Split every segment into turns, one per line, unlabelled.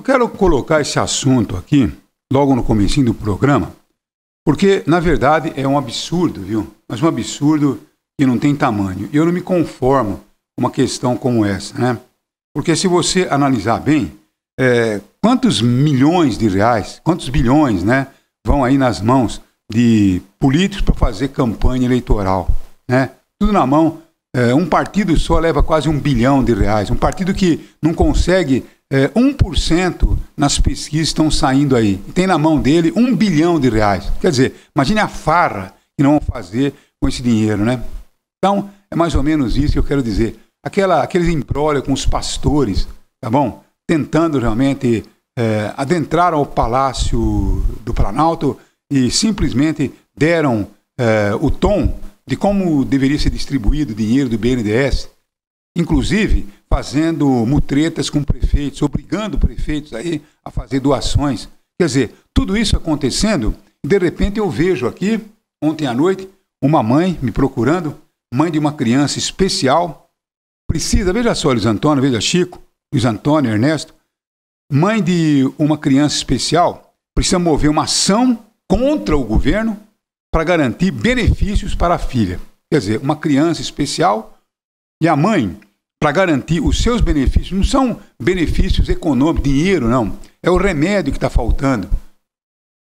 Eu quero colocar esse assunto aqui, logo no comecinho do programa, porque, na verdade, é um absurdo, viu? Mas um absurdo que não tem tamanho. E eu não me conformo com uma questão como essa, né? Porque se você analisar bem, é, quantos milhões de reais, quantos bilhões, né, vão aí nas mãos de políticos para fazer campanha eleitoral, né? Tudo na mão. É, um partido só leva quase um bilhão de reais. Um partido que não consegue é, 1% nas pesquisas estão saindo aí. Tem na mão dele um bilhão de reais. Quer dizer, imagine a farra que não vão fazer com esse dinheiro, né? Então, é mais ou menos isso que eu quero dizer. Aquela, aqueles embrólio com os pastores, tá bom? Tentando realmente é, adentrar ao Palácio do Planalto e simplesmente deram é, o tom de como deveria ser distribuído o dinheiro do BNDES. Inclusive, fazendo mutretas com prefeitos, obrigando prefeitos aí a fazer doações. Quer dizer, tudo isso acontecendo, de repente eu vejo aqui, ontem à noite, uma mãe me procurando, mãe de uma criança especial, precisa, veja só, Luiz Antônio, veja Chico, Luiz Antônio, Ernesto, mãe de uma criança especial, precisa mover uma ação contra o governo para garantir benefícios para a filha. Quer dizer, uma criança especial e a mãe para garantir os seus benefícios. Não são benefícios econômicos, dinheiro, não. É o remédio que está faltando.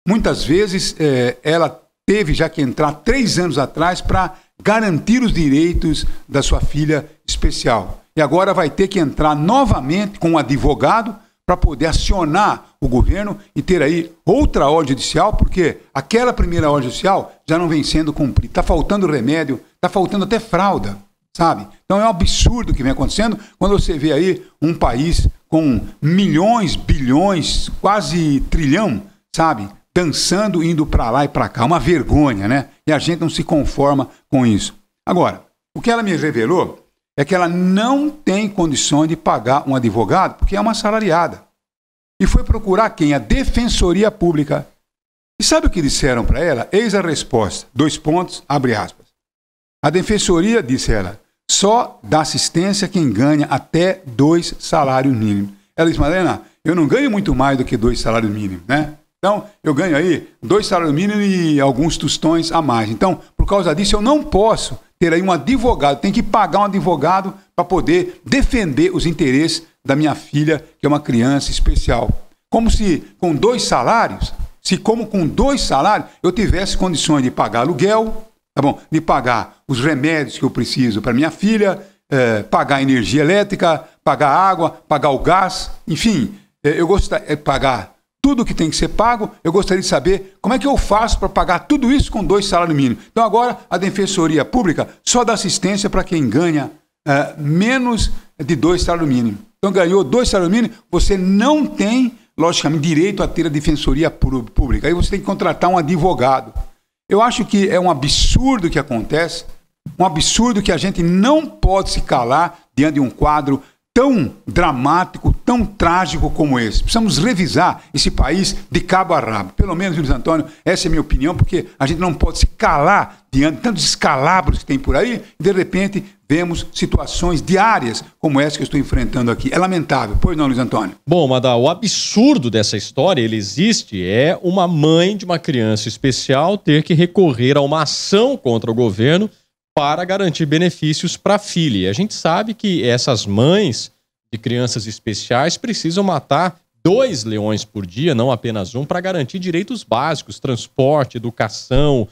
Muitas vezes é, ela teve já que entrar três anos atrás para garantir os direitos da sua filha especial. E agora vai ter que entrar novamente com um advogado para poder acionar o governo e ter aí outra ordem judicial, porque aquela primeira ordem judicial já não vem sendo cumprida. Está faltando remédio, está faltando até fralda sabe? Então é um absurdo o que vem acontecendo quando você vê aí um país com milhões, bilhões, quase trilhão, sabe? Dançando, indo para lá e para cá. Uma vergonha, né? E a gente não se conforma com isso. Agora, o que ela me revelou é que ela não tem condições de pagar um advogado porque é uma assalariada. E foi procurar quem? A Defensoria Pública. E sabe o que disseram para ela? Eis a resposta. Dois pontos, abre aspas. A Defensoria, disse ela, só dá assistência quem ganha até dois salários mínimos. Ela diz, Madalena, eu não ganho muito mais do que dois salários mínimos, né? Então, eu ganho aí dois salários mínimos e alguns tostões a mais. Então, por causa disso, eu não posso ter aí um advogado, tem que pagar um advogado para poder defender os interesses da minha filha, que é uma criança especial. Como se com dois salários, se como com dois salários eu tivesse condições de pagar aluguel, tá bom? Me pagar os remédios que eu preciso para minha filha, é, pagar energia elétrica, pagar água, pagar o gás, enfim, é, eu gostaria de é, pagar tudo que tem que ser pago. Eu gostaria de saber como é que eu faço para pagar tudo isso com dois salários mínimos. Então agora a Defensoria Pública só dá assistência para quem ganha menos de dois salários mínimos. Então ganhou dois salários mínimos, você não tem logicamente direito a ter a Defensoria Pública. Aí você tem que contratar um advogado. Eu acho que é um absurdo que acontece, um absurdo que a gente não pode se calar diante de um quadro tão dramático, tão trágico como esse. Precisamos revisar esse país de cabo a rabo. Pelo menos, Luiz Antônio, essa é a minha opinião, porque a gente não pode se calar diante de tantos escalabros que tem por aí, e de repente vemos situações diárias como essa que eu estou enfrentando aqui. É lamentável, pois não, Luiz Antônio?
Bom, Madal, o absurdo dessa história, ele existe, é uma mãe de uma criança especial ter que recorrer a uma ação contra o governo para garantir benefícios para a filha. A gente sabe que essas mães de crianças especiais precisam matar dois leões por dia, não apenas um, para garantir direitos básicos, transporte, educação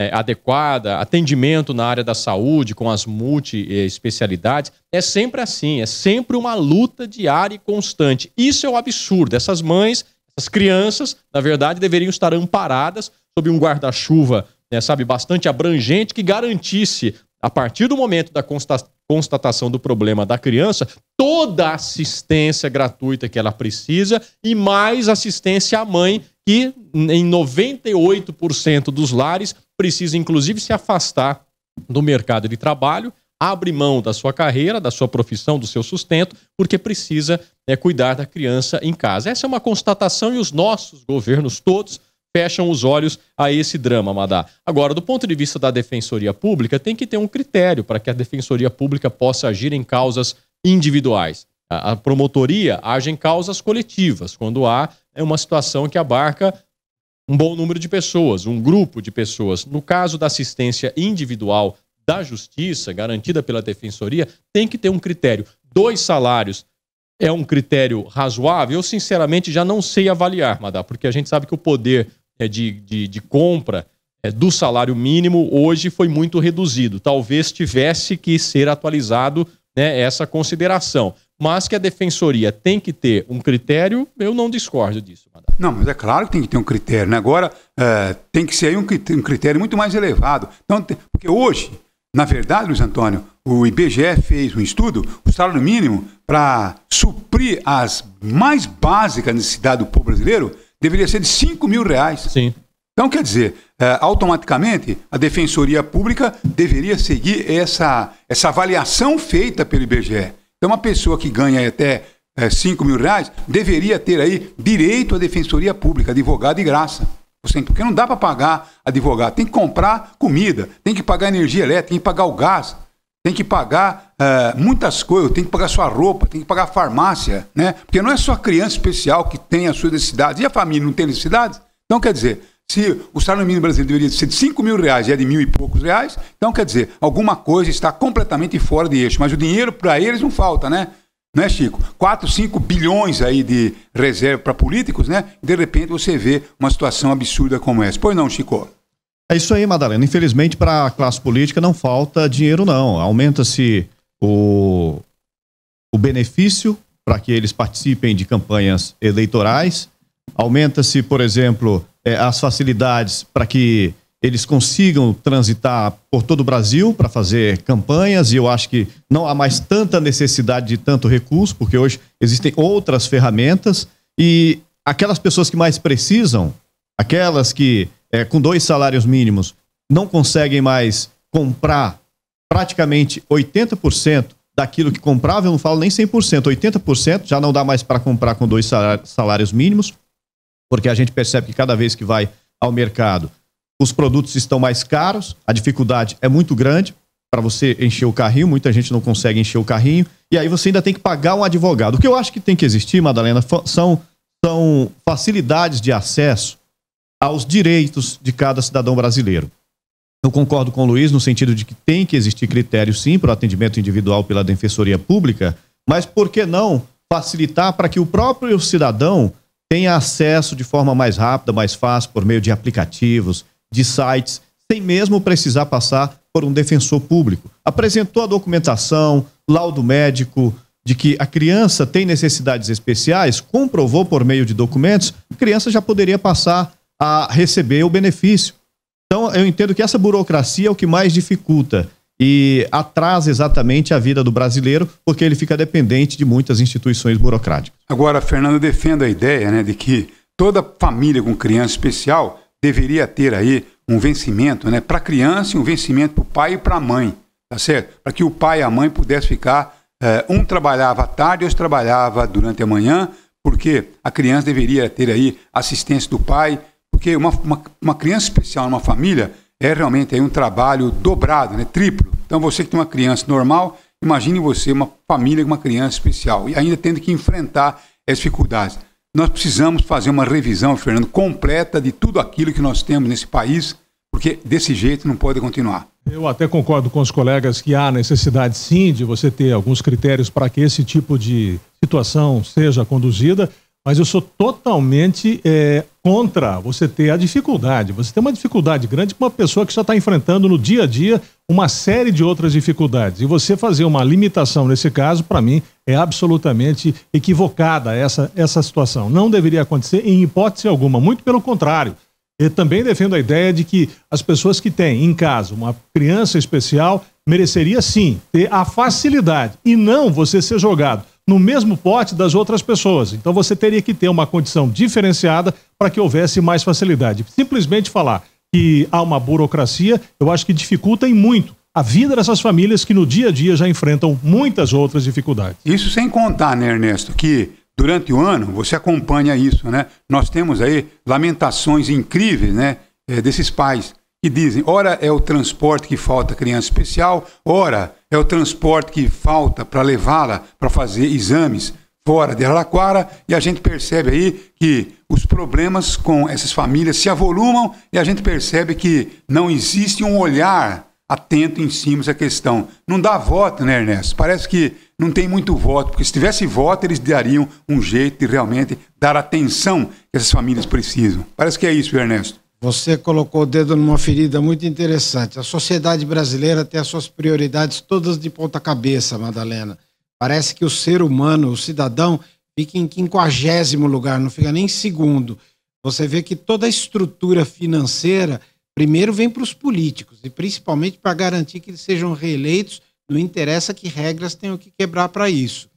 é, adequada, atendimento na área da saúde, com as multi-especialidades. É sempre assim, é sempre uma luta diária e constante. Isso é um absurdo. Essas mães, essas crianças, na verdade, deveriam estar amparadas sob um guarda-chuva né, sabe, bastante abrangente que garantisse, a partir do momento da constatação do problema da criança, toda a assistência gratuita que ela precisa e mais assistência à mãe, que em 98% dos lares precisa, inclusive, se afastar do mercado de trabalho abre mão da sua carreira, da sua profissão, do seu sustento, porque precisa né, cuidar da criança em casa. Essa é uma constatação e os nossos governos todos fecham os olhos a esse drama, Madá. Agora, do ponto de vista da defensoria pública, tem que ter um critério para que a defensoria pública possa agir em causas individuais. A promotoria age em causas coletivas, quando há é uma situação que abarca um bom número de pessoas, um grupo de pessoas. No caso da assistência individual da justiça, garantida pela defensoria, tem que ter um critério. Dois salários é um critério razoável? Eu, sinceramente, já não sei avaliar, Madá, porque a gente sabe que o poder é, de, de, de compra é, do salário mínimo hoje foi muito reduzido. Talvez tivesse que ser atualizado né, essa consideração. Mas que a defensoria tem que ter um critério, eu não
discordo disso. Madame. Não, mas é claro que tem que ter um critério. Né? Agora, é, tem que ser um critério, um critério muito mais elevado. Então, porque hoje, na verdade, Luiz Antônio, o IBGE fez um estudo, o salário mínimo, para suprir as mais básicas necessidades do povo brasileiro, deveria ser de 5 mil reais. Sim. Então, quer dizer, é, automaticamente a Defensoria Pública deveria seguir essa, essa avaliação feita pelo IBGE. Então, uma pessoa que ganha até é, 5 mil reais deveria ter aí direito à Defensoria Pública, advogado de graça. Porque não dá para pagar advogado, tem que comprar comida, tem que pagar energia elétrica, tem que pagar o gás tem que pagar é, muitas coisas, tem que pagar sua roupa, tem que pagar a farmácia, né? Porque não é só a criança especial que tem as suas necessidades. E a família não tem necessidades? Então, quer dizer, se o salário mínimo brasileiro deveria ser de 5 mil reais e é de mil e poucos reais, então, quer dizer, alguma coisa está completamente fora de eixo. Mas o dinheiro para eles não falta, né? Né, Chico? 4, 5 bilhões aí de reserva para políticos, né? De repente você vê uma situação absurda como essa. Pois não, Chico? É
isso aí, Madalena. Infelizmente, para a classe política não falta dinheiro, não. Aumenta-se o, o benefício para que eles participem de campanhas eleitorais. Aumenta-se, por exemplo, é, as facilidades para que eles consigam transitar por todo o Brasil para fazer campanhas, e eu acho que não há mais tanta necessidade de tanto recurso, porque hoje existem outras ferramentas, e aquelas pessoas que mais precisam, aquelas que é, com dois salários mínimos não conseguem mais comprar praticamente 80% daquilo que comprava, eu não falo nem 100%, 80% já não dá mais para comprar com dois salários mínimos, porque a gente percebe que cada vez que vai ao mercado, os produtos estão mais caros, a dificuldade é muito grande para você encher o carrinho, muita gente não consegue encher o carrinho, e aí você ainda tem que pagar um advogado. O que eu acho que tem que existir, Madalena, são, são facilidades de acesso aos direitos de cada cidadão brasileiro. Eu concordo com o Luiz no sentido de que tem que existir critério, sim, para o atendimento individual pela Defensoria Pública, mas por que não facilitar para que o próprio cidadão tenha acesso de forma mais rápida, mais fácil, por meio de aplicativos, de sites, sem mesmo precisar passar por um defensor público? Apresentou a documentação, laudo médico, de que a criança tem necessidades especiais, comprovou por meio de documentos, a criança já poderia passar a receber o benefício. Então, eu entendo que essa burocracia é o que mais dificulta e atrasa exatamente a vida do brasileiro, porque ele fica dependente de muitas instituições burocráticas.
Agora, Fernando Fernanda defende a ideia né, de que toda família com criança especial deveria ter aí um vencimento né, para a criança e um vencimento para o pai e para a mãe, tá certo? Para que o pai e a mãe pudessem ficar, eh, um trabalhava à tarde, outro trabalhava durante a manhã, porque a criança deveria ter aí assistência do pai, porque uma, uma, uma criança especial numa família é realmente aí é um trabalho dobrado, né, triplo. Então você que tem uma criança normal, imagine você uma família com uma criança especial e ainda tendo que enfrentar as dificuldades. Nós precisamos fazer uma revisão, Fernando, completa de tudo aquilo que nós temos nesse país, porque desse jeito não pode continuar.
Eu até concordo com os colegas que há necessidade sim de você ter alguns critérios para que esse tipo de situação seja conduzida, mas eu sou totalmente é, contra você ter a dificuldade. Você tem uma dificuldade grande com uma pessoa que já está enfrentando no dia a dia uma série de outras dificuldades. E você fazer uma limitação nesse caso, para mim, é absolutamente equivocada essa, essa situação. Não deveria acontecer em hipótese alguma, muito pelo contrário. Eu também defendo a ideia de que as pessoas que têm em casa uma criança especial mereceria sim ter a facilidade e não você ser jogado no mesmo pote das outras pessoas. Então você teria que ter uma condição diferenciada para que houvesse mais facilidade. Simplesmente falar que há uma burocracia, eu acho que dificulta em muito a vida dessas famílias que no dia a dia já enfrentam
muitas outras dificuldades. Isso sem contar, né, Ernesto, que durante o ano você acompanha isso, né? Nós temos aí lamentações incríveis, né, eh, desses pais que dizem, ora é o transporte que falta criança especial, ora é o transporte que falta para levá-la para fazer exames fora de Araraquara, e a gente percebe aí que os problemas com essas famílias se avolumam e a gente percebe que não existe um olhar atento em cima dessa questão. Não dá voto, né, Ernesto? Parece que não tem muito voto, porque se tivesse voto, eles dariam um jeito de realmente dar atenção que essas famílias precisam. Parece que é isso, Ernesto.
Você colocou o dedo numa ferida muito interessante. A sociedade brasileira tem as suas prioridades todas de ponta cabeça, Madalena. Parece que o ser humano, o cidadão, fica em quinquagésimo lugar, não fica nem em segundo. Você vê que toda a estrutura financeira primeiro vem para os políticos, e principalmente para garantir que eles sejam reeleitos, não interessa que regras tenham que quebrar para isso.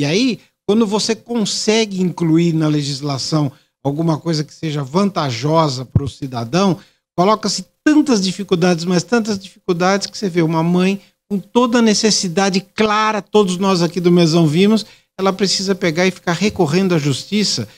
E aí, quando você consegue incluir na legislação alguma coisa que seja vantajosa para o cidadão, coloca-se tantas dificuldades, mas tantas dificuldades que você vê uma mãe com toda a necessidade clara, todos nós aqui do Mesão vimos, ela precisa pegar e ficar recorrendo à justiça.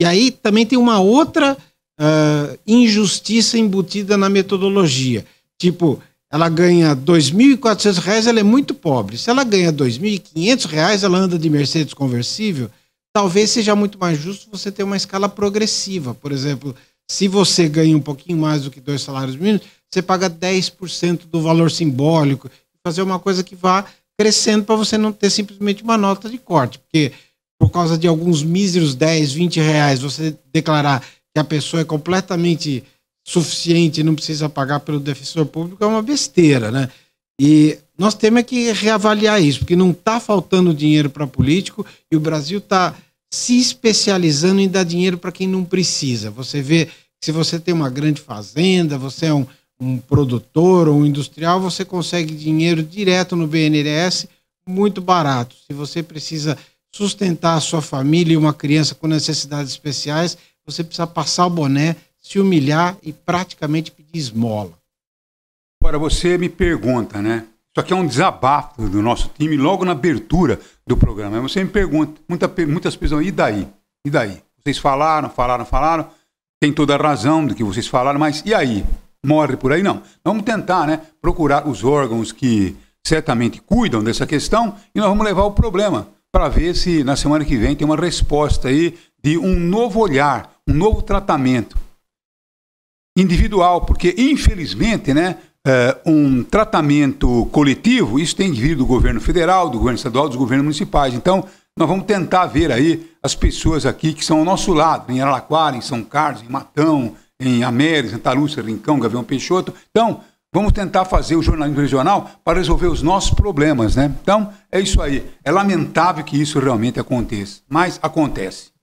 E aí também tem uma outra uh, injustiça embutida na metodologia. Tipo, ela ganha R$ 2.400, ela é muito pobre. Se ela ganha R$ 2.500, ela anda de Mercedes conversível talvez seja muito mais justo você ter uma escala progressiva. Por exemplo, se você ganha um pouquinho mais do que dois salários mínimos, você paga 10% do valor simbólico. Fazer uma coisa que vá crescendo para você não ter simplesmente uma nota de corte. Porque por causa de alguns míseros 10, 20 reais, você declarar que a pessoa é completamente suficiente e não precisa pagar pelo defensor público é uma besteira, né? E nós temos é que reavaliar isso, porque não está faltando dinheiro para político e o Brasil está se especializando em dar dinheiro para quem não precisa. Você vê se você tem uma grande fazenda, você é um, um produtor ou um industrial, você consegue dinheiro direto no BNDES muito barato. Se você precisa sustentar a sua família e uma criança com necessidades especiais, você precisa passar o boné, se humilhar e praticamente pedir esmola.
Agora, você me pergunta, né? Isso aqui é um desabafo do nosso time logo na abertura do programa. Você me pergunta, muita, muitas pessoas, e daí? E daí? Vocês falaram, falaram, falaram, tem toda a razão do que vocês falaram, mas e aí? Morre por aí? Não. Vamos tentar, né? Procurar os órgãos que certamente cuidam dessa questão e nós vamos levar o problema para ver se na semana que vem tem uma resposta aí de um novo olhar, um novo tratamento individual, porque infelizmente, né, uh, um tratamento coletivo, isso tem que vir do governo federal, do governo estadual, dos governos municipais. Então, nós vamos tentar ver aí as pessoas aqui que são ao nosso lado, em Araraquara, em São Carlos, em Matão, em América, Santa Lúcia, Rincão, Gavião Peixoto. Então, vamos tentar fazer o jornalismo regional para resolver os nossos problemas, né? Então, é isso aí. É lamentável que isso realmente aconteça, mas acontece.